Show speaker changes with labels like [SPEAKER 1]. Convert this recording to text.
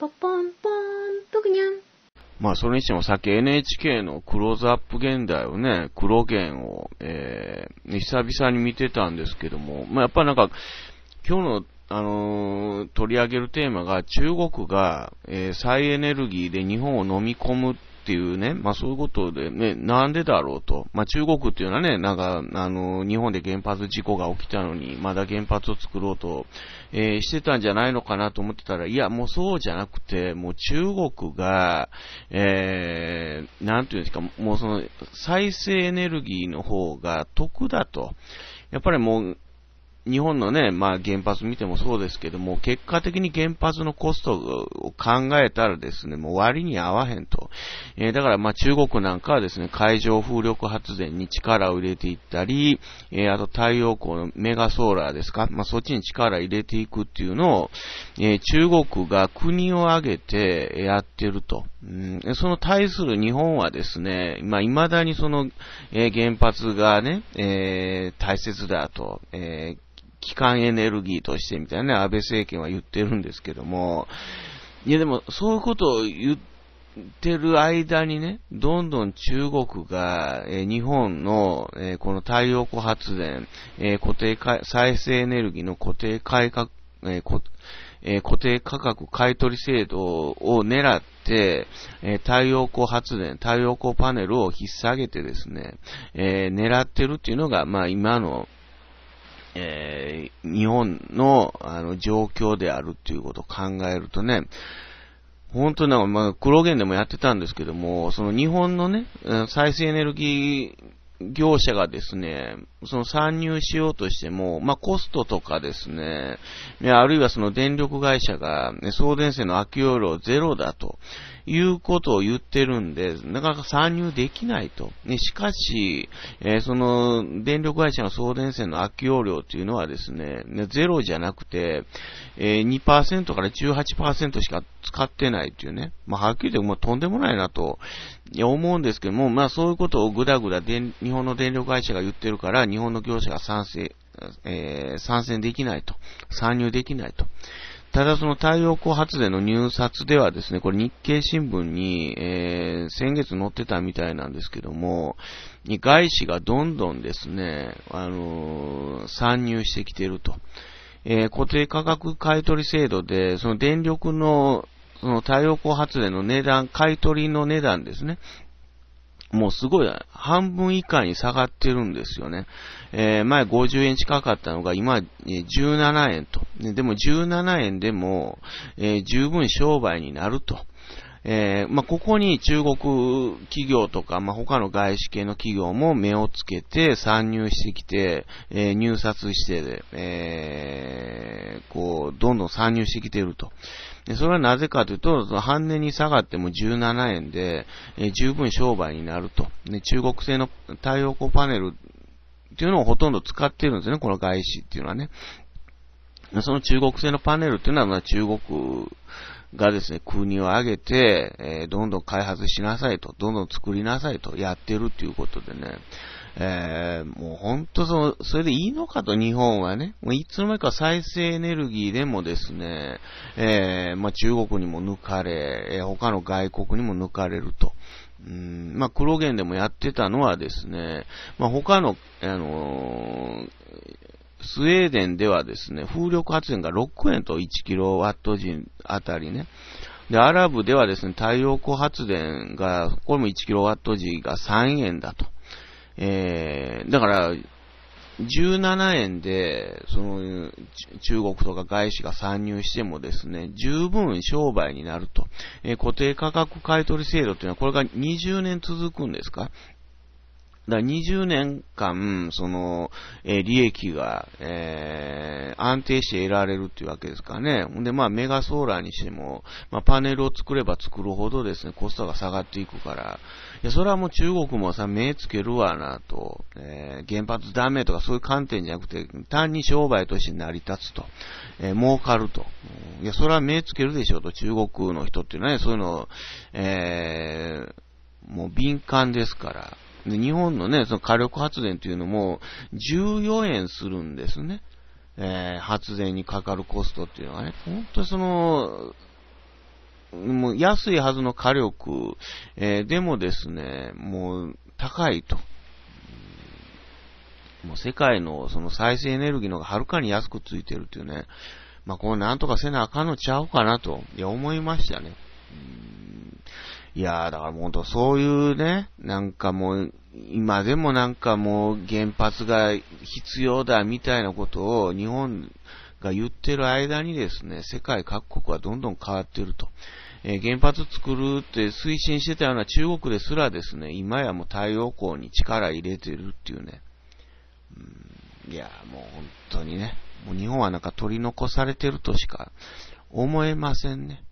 [SPEAKER 1] ポポンポン、まあ、それにしてもさっき NHK のクローズアップ現代をね、黒源を、えー、久々に見てたんですけども、まあ、やっぱりなんか、今日の、あのー、取り上げるテーマが中国が、えー、再エネルギーで日本を飲み込むっっていうね、まあそういうことでね、なんでだろうと。まあ中国っていうのはね、なんか、あの、日本で原発事故が起きたのに、まだ原発を作ろうと、えー、してたんじゃないのかなと思ってたら、いや、もうそうじゃなくて、もう中国が、えー、なんていうんですか、もうその、再生エネルギーの方が得だと。やっぱりもう、日本のね、まあ原発見てもそうですけども、結果的に原発のコストを考えたらですね、もう割に合わへんと。えー、だからまあ中国なんかはですね、海上風力発電に力を入れていったり、えー、あと太陽光のメガソーラーですか、まあそっちに力入れていくっていうのを、えー、中国が国を挙げてやってると。うん、その対する日本はですね、まあ未だにその、えー、原発がね、えー、大切だと、えー機関エネルギーとしてみたいなね、安倍政権は言ってるんですけども、いやでも、そういうことを言ってる間にね、どんどん中国が、え日本の、えこの太陽光発電、え固定再生エネルギーの固定改革、ええ固定価格買取制度を狙って、え太陽光発電、太陽光パネルを引っ下げてですね、え狙ってるっていうのが、まあ今の、えー、日本のあの状況であるということを考えるとね、本当な、まあ、黒源でもやってたんですけども、その日本のね、再生エネルギー業者がですね、その参入しようとしても、まあ、コストとかですね、あるいはその電力会社が、ね、送電線の空き容量ゼロだということを言ってるんで、なかなか参入できないと。ね、しかし、えー、その、電力会社の送電線の空き容量というのはですね、ゼロじゃなくて、えー、2%から18%しか使ってないというね、まあ、はっきり言って、もとんでもないなと思うんですけども、まあ、そういうことをぐだぐだ日本の電力会社が言ってるから、日本の業者が賛成、えー、参戦できないと、参入できないと。ただその太陽光発電の入札ではですね、これ日経新聞に、えー、先月載ってたみたいなんですけども、外資がどんどんですね、あのー、参入してきていると。えー、固定価格買取制度で、その電力の、その太陽光発電の値段、買取の値段ですね、もうすごい半分以下に下がってるんですよね。えー、前50円近かったのが今17円と。でも17円でも、えー、十分商売になると。えー、まあ、ここに中国企業とか、まあ、他の外資系の企業も目をつけて参入してきて、えー、入札して、えー、こう、どんどん参入してきていると。でそれはなぜかというと、半値に下がっても17円で、え十分商売になると。で中国製の太陽光パネルっていうのをほとんど使ってるんですね、この外資っていうのはね。その中国製のパネルっていうのは、まあ、中国がですね、国を挙げて、えー、どんどん開発しなさいと、どんどん作りなさいとやってるっていうことでね、えー、もうほんとその、それでいいのかと日本はね、もういつの間にか再生エネルギーでもですね、えー、まあ、中国にも抜かれ、え他の外国にも抜かれると。うんまあ、黒源でもやってたのはですね、まあ、他の、あのースウェーデンではですね、風力発電が6円と1キロワット人あたりね。で、アラブではですね、太陽光発電が、これも1キロワット時が3円だと。えー、だから、17円で、その、中国とか外資が参入してもですね、十分商売になると。えー、固定価格買取制度というのは、これが20年続くんですかだ20年間、その、え利益が、えー、安定して得られるっていうわけですかね。で、まあ、メガソーラーにしても、まあ、パネルを作れば作るほどですね、コストが下がっていくから、いや、それはもう中国もさ、目つけるわなと、えー、原発ダメとかそういう観点じゃなくて、単に商売として成り立つと、えー、儲かると。いや、それは目つけるでしょうと、中国の人っていうのはね、そういうのを、えー、もう敏感ですから、日本のね、その火力発電というのも、14円するんですね。えー、発電にかかるコストっていうのはね、本当にその、もう安いはずの火力、えー、でもですね、もう高いと。もう世界のその再生エネルギーのがはるかに安くついてるっていうね、まあこれなんとかせなあかんのちゃうかなと、いや思いましたね。いやー、だからもうほんとそういうね、なんかもう、今でもなんかもう原発が必要だみたいなことを日本が言ってる間にですね、世界各国はどんどん変わってると。えー、原発作るって推進してたような中国ですらですね、今やもう太陽光に力入れてるっていうね。うん、いや、もう本当にね、もう日本はなんか取り残されてるとしか思えませんね。